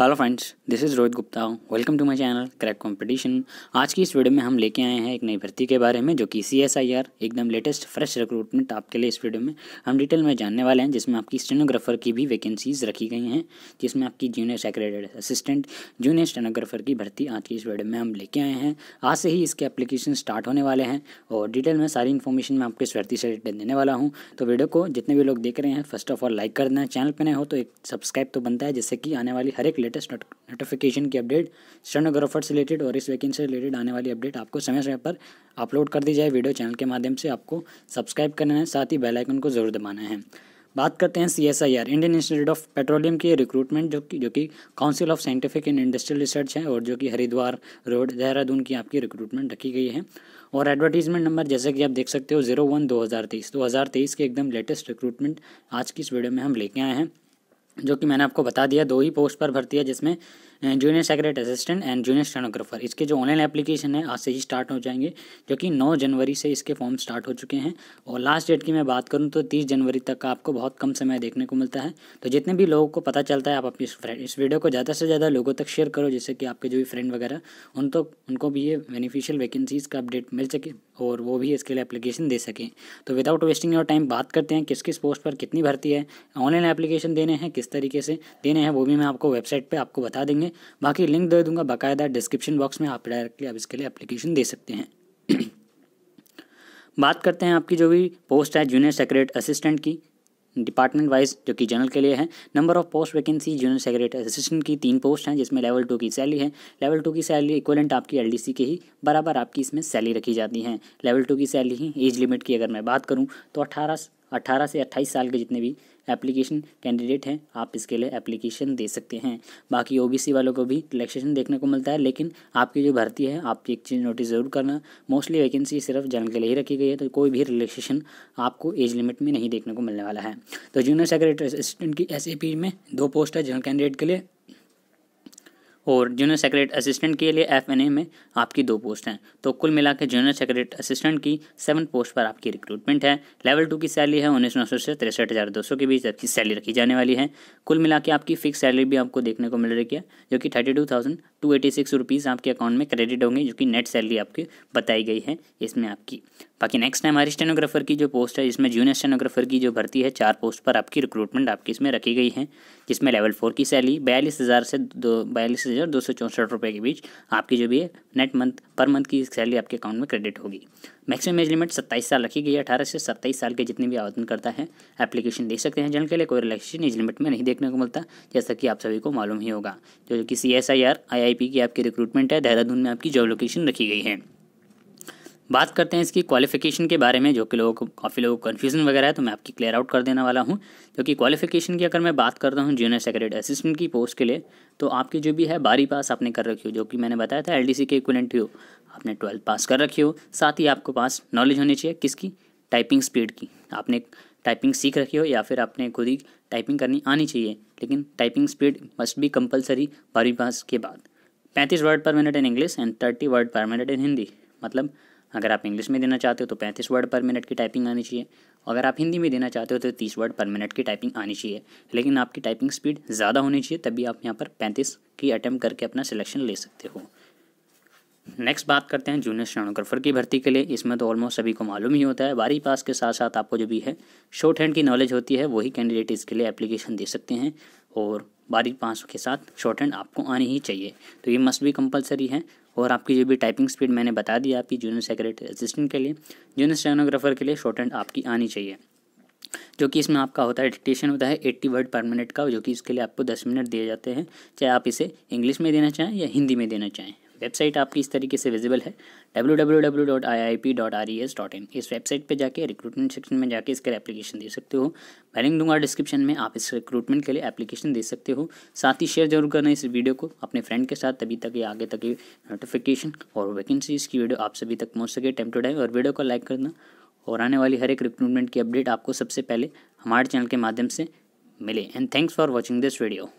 hello friends this is Rohit Gupta welcome to my channel crack competition आज की इस video में हम लेके आए हैं एक नई भर्ती के बारे में जो कि सी एस आई आर एकदम लेटेस्ट फ्रेश रिक्रूटमेंट आपके लिए इस वीडियो में हम डिटेल में जानने वाले हैं जिसमें आपकी स्टेनोग्राफर की भी वैकेंसीज रखी गई हैं जिसमें आपकी junior secretariat assistant junior stenographer की भर्ती आज की इस वीडियो में हम लेके आए हैं आज से ही इसके अपलीकेशन स्टार्ट होने वाले हैं और डिटेल में सारी इन्फॉर्मेशन मैं आपको इस भर्ती से देने वाला हूँ तो वीडियो को जितने भी लोग देख रहे हैं फर्स्ट ऑफ ऑल लाइक कर देना चैनल पर नहीं हो तो एक सब्सक्राइब तो बनता है जिससे कि आने वाली हर एक लेटेस्ट नोटिफिकेशन की अपडेट स्टेनोग्राफर से रिलेटेड और इस वैकेंसी से रिलेटेड आने वाली अपडेट आपको समय समय पर अपलोड कर दी जाए वीडियो चैनल के माध्यम से आपको सब्सक्राइब करना है साथ ही बेलाइकन को जरूर दबाना है बात करते हैं C S I R Indian Institute of Petroleum की रिक्रूटमेंट जो कि जो कि Council of Scientific and Industrial Research है और जो कि हरिद्वार रोड देहरादून की आपकी रिक्रूटमेंट रखी गई है और एडवर्टीजमेंट नंबर जैसे कि आप देख सकते हो जीरो वन दो हज़ार तेईस दो हज़ार तेईस के एकदम लेटेस्ट रिक्रूटमेंट आज की इस वीडियो में हम लेके आए हैं जो कि मैंने आपको बता दिया दो ही पोस्ट पर भर्ती है जिसमें junior secretariat assistant and junior stenographer इसके जो ऑनलाइन एप्लीकेशन है आज से ही स्टार्ट हो जाएंगे जो कि नौ जनवरी से इसके फॉर्म स्टार्ट हो चुके हैं और लास्ट डेट की मैं बात करूँ तो तीस जनवरी तक का आपको बहुत कम समय देखने को मिलता है तो जितने भी लोगों को पता चलता है आप अपनी इस वीडियो को ज़्यादा से ज़्यादा लोगों तक शेयर करो जैसे कि आपके जो भी फ्रेंड वगैरह उन तो उनको भी ये बेनिफिशियल वैकेंसीज़ का अपडेट मिल सके और वो भी इसके लिए एप्लीकेशन दे सकें तो विदाउट वेस्टिंग योर टाइम बात करते हैं किस किस पोस्ट पर कितनी भर्ती है ऑनलाइन एप्लीकेशन देने हैं किस तरीके से देने हैं वो भी मैं आपको वेबसाइट पर आपको बता देंगे हैं बाकी लिंक दे दूंगा बाकायदा डिस्क्रिप्शन बॉक्स में आप डायरेक्टली आप इसके लिए एप्लीकेशन दे सकते हैं बात करते हैं आपकी जो भी पोस्ट है जूनियर सेक्रेट असिस्टेंट की डिपार्टमेंट वाइज जो कि जनरल के लिए है number of post vacancy junior secretariat assistant की तीन पोस्ट हैं जिसमें लेवल टू की सैली है लेवल टू की सैली इक्वलेंट आपकी एलडीसी के ही बराबर आपकी इसमें सैली रखी जाती है लेवल टू की सैली ही एज लिमिट की अगर मैं बात करूँ तो अठारह 18 से 28 साल के जितने भी एप्लीकेशन कैंडिडेट हैं आप इसके लिए एप्लीकेशन दे सकते हैं बाकी ओबीसी वालों को भी रिलेक्सेशन देखने को मिलता है लेकिन आपकी जो भर्ती है आप एक चीज़ नोटिस ज़रूर करना मोस्टली वैकेंसी सिर्फ जनरल के लिए ही रखी गई है तो कोई भी रिलेक्सेशन आपको एज लिमिट में नहीं देखने को मिलने वाला है तो जूनियर सेक्रेटरी असिस्टेंट की एस में दो पोस्ट है जनरल कैंडिडेट के लिए और जूनियर सेक्रेटरी असिस्टेंट के लिए एफ में आपकी दो पोस्ट हैं तो कुल मिला के जूनियर सेक्रेटरी असिस्टेंट की सेवन पोस्ट पर आपकी रिक्रूटमेंट है लेवल टू की सैलरी है उन्नीस नौ सौ से तिरसठ हज़ार दो सौ के बीच आपकी सैलरी रखी जाने वाली है कुल मिला के आपकी फिक्स सैलरी भी आपको देखने को मिल रही है जो कि thirty two thousand two eighty six rupees आपके अकाउंट में क्रेडिट होंगे जो कि नेट सैलरी आपकी बताई गई है इसमें आपकी बाकी नेक्स्ट है हमारी स्टेनोग्राफर की जो पोस्ट है जिसमें जूनियर स्टेनोग्राफर की जो भर्ती है चार पोस्ट पर आपकी रिक्रूटमेंट आपकी इसमें रखी गई है जिसमें लेवल फोर की सैलरी बयालीस हज़ार से दो बयालीस हज़ार दो सौ चौंसठ रुपये के बीच आपकी जो भी है नेट मंथ पर मंथ की सैलरी आपके अकाउंट में क्रेडिट होगी मैक्सिमम एज लिमिट सत्ताईस साल रखी गई है अठारह से सत्ताईस साल के जितने भी आवेदन करता है एप्लीकेशन दे सकते हैं जिनके लिए कोई रिलेक्शन एज लिमिट में नहीं देखने को मिलता जैसा कि आप सभी को मालूम ही होगा जो कि C S I R I I P की आपकी रिक्रूटमेंट है देहरादून में आपकी जॉब लोकेशन रखी गई है बात करते हैं इसकी क्वालिफिकेशन के बारे में जो कि लोगों को काफ़ी लोगों को कन्फ्यूजन वगैरह है तो मैं आपकी क्लियर आउट कर देने वाला हूँ क्योंकि क्वालिफिकेशन की अगर मैं बात करता हूँ जूनियर सेक्रेटरी असिस्टेंट की पोस्ट के लिए तो आपकी जो भी है बारी पास आपने कर रखी हो जो कि मैंने बताया था एल के इक्वलेंट हो आपने ट्वेल्थ पास कर रखी हो साथ ही आपको पास नॉलेज होनी चाहिए किसकी टाइपिंग स्पीड की आपने टाइपिंग सीख रखी हो या फिर आपने खुद ही टाइपिंग करनी आनी चाहिए लेकिन टाइपिंग स्पीड मस्ट भी कंपलसरी बारहवीं पास के बाद पैंतीस word per minute in English and thirty word per minute in Hindi मतलब अगर आप इंग्लिश में देना चाहते हो तो पैंतीस वर्ड पर मिनट की टाइपिंग आनी चाहिए अगर आप हिंदी में देना चाहते हो तो तीस वर्ड पर मिनट की टाइपिंग आनी चाहिए लेकिन आपकी टाइपिंग स्पीड ज़्यादा होनी चाहिए तभी आप यहाँ पर पैंतीस की अटैम्प्ट करके अपना सिलेक्शन ले सकते हो नेक्स्ट बात करते हैं जूनियर स्टेनोग्राफर की भर्ती के लिए इसमें तो ऑलमोस्ट सभी को मालूम ही होता है बारी पास के साथ साथ आपको जो भी है शॉर्ट हैंड की नॉलेज होती है वही कैंडिडेट इसके लिए एप्लीकेशन दे सकते हैं और बारीक पाँसों के साथ शॉर्ट हैंड आपको आनी ही चाहिए तो ये मस्ट भी कंपलसरी है और आपकी जो भी टाइपिंग स्पीड मैंने बता दी आपकी जूनियर सेक्रेटरी असिस्टेंट के लिए जूनियर स्टेनोग्राफर के लिए शॉर्ट हैंड आपकी आनी चाहिए जो कि इसमें आपका होता है डिक्टेशन होता है एट्टी वर्ड पर मिनट का जो कि इसके लिए आपको दस मिनट दिए जाते हैं चाहे आप इसे इंग्लिश में देना चाहें या हिंदी में देना चाहें वेबसाइट आपकी इस तरीके से विजिबल है W W W dot I I P dot R E S dot in इस वेबसाइट पे जाके रिक्रूटमेंट सेक्शन में जाके लिए एप्लीकेशन दे सकते हो मैं लिंक दूंगा डिस्क्रिप्शन में आप इस रिक्रूटमेंट के लिए एप्लीकेशन दे सकते हो साथ ही शेयर जरूर करना इस वीडियो को अपने फ्रेंड के साथ तभी तक ये आगे तक ये नोटिफिकेशन और वैकेंसीज़ की वीडियो आप सभी तक पहुँच सके टाइम टू टाइम और वीडियो को लाइक करना और आने वाली हर एक रिक्रूटमेंट की अपडेट आपको सबसे पहले हमारे चैनल के माध्यम से मिले and thanks for watching this video